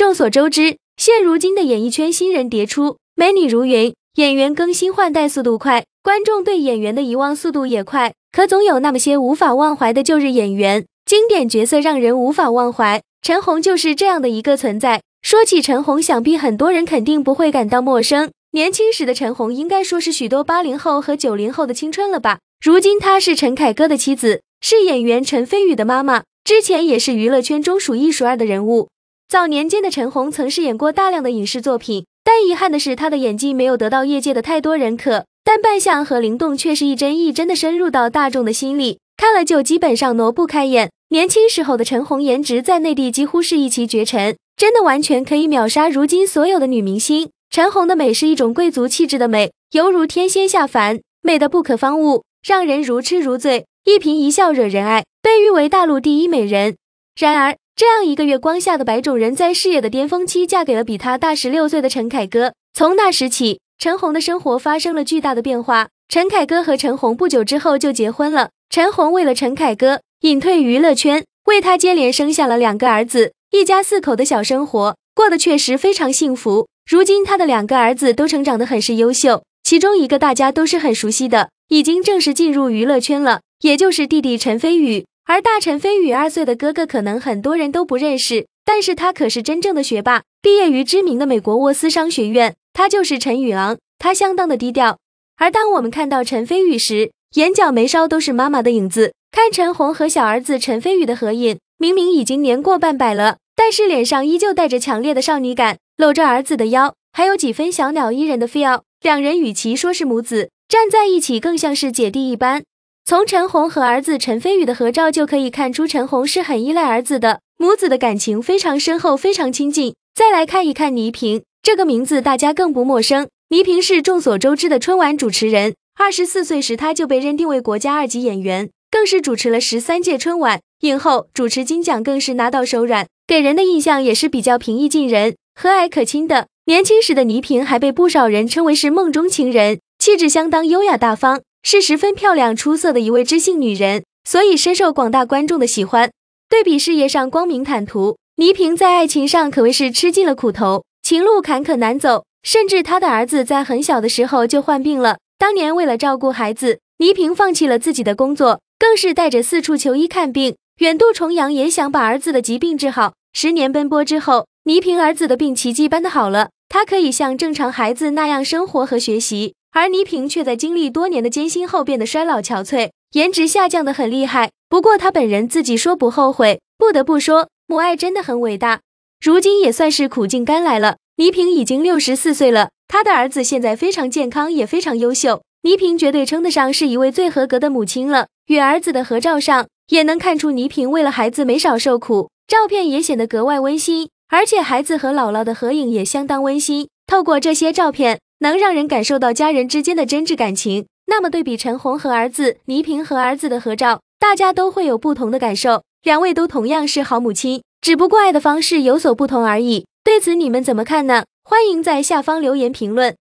众所周知，现如今的演艺圈新人迭出，美女如云，演员更新换代速度快，观众对演员的遗忘速度也快。可总有那么些无法忘怀的旧日演员，经典角色让人无法忘怀。陈红就是这样的一个存在。说起陈红，想必很多人肯定不会感到陌生。年轻时的陈红，应该说是许多八零后和九零后的青春了吧。如今她是陈凯歌的妻子，是演员陈飞宇的妈妈，之前也是娱乐圈中数一数二的人物。早年间的陈红曾饰演过大量的影视作品，但遗憾的是她的演技没有得到业界的太多认可，但扮相和灵动却是一针一针的深入到大众的心里，看了就基本上挪不开眼。年轻时候的陈红颜值在内地几乎是一骑绝尘，真的完全可以秒杀如今所有的女明星。陈红的美是一种贵族气质的美，犹如天仙下凡，美的不可方物，让人如痴如醉，一颦一笑惹人爱，被誉为大陆第一美人。然而。这样一个月光下的白种人在事业的巅峰期，嫁给了比她大十六岁的陈凯歌。从那时起，陈红的生活发生了巨大的变化。陈凯歌和陈红不久之后就结婚了。陈红为了陈凯歌，隐退娱乐圈，为他接连生下了两个儿子。一家四口的小生活过得确实非常幸福。如今，他的两个儿子都成长得很是优秀，其中一个大家都是很熟悉的，已经正式进入娱乐圈了，也就是弟弟陈飞宇。而大陈飞宇二岁的哥哥，可能很多人都不认识，但是他可是真正的学霸，毕业于知名的美国沃斯商学院，他就是陈宇昂。他相当的低调。而当我们看到陈飞宇时，眼角眉梢都是妈妈的影子。看陈红和小儿子陈飞宇的合影，明明已经年过半百了，但是脸上依旧带着强烈的少女感，搂着儿子的腰，还有几分小鸟依人的 feel。两人与其说是母子，站在一起更像是姐弟一般。从陈红和儿子陈飞宇的合照就可以看出，陈红是很依赖儿子的，母子的感情非常深厚，非常亲近。再来看一看倪萍这个名字，大家更不陌生。倪萍是众所周知的春晚主持人，二十四岁时她就被认定为国家二级演员，更是主持了十三届春晚。影后主持金奖更是拿到手软，给人的印象也是比较平易近人、和蔼可亲的。年轻时的倪萍还被不少人称为是梦中情人，气质相当优雅大方。是十分漂亮出色的一位知性女人，所以深受广大观众的喜欢。对比事业上光明坦途，倪萍在爱情上可谓是吃尽了苦头，情路坎坷难走。甚至她的儿子在很小的时候就患病了。当年为了照顾孩子，倪萍放弃了自己的工作，更是带着四处求医看病，远渡重洋，也想把儿子的疾病治好。十年奔波之后，倪萍儿子的病奇迹般的好了，她可以像正常孩子那样生活和学习。而倪萍却在经历多年的艰辛后变得衰老憔悴，颜值下降得很厉害。不过她本人自己说不后悔。不得不说，母爱真的很伟大。如今也算是苦尽甘来了。倪萍已经六十四岁了，她的儿子现在非常健康，也非常优秀。倪萍绝对称得上是一位最合格的母亲了。与儿子的合照上也能看出倪萍为了孩子没少受苦，照片也显得格外温馨。而且孩子和姥姥的合影也相当温馨。透过这些照片。能让人感受到家人之间的真挚感情。那么，对比陈红和儿子倪萍和儿子的合照，大家都会有不同的感受。两位都同样是好母亲，只不过爱的方式有所不同而已。对此，你们怎么看呢？欢迎在下方留言评论。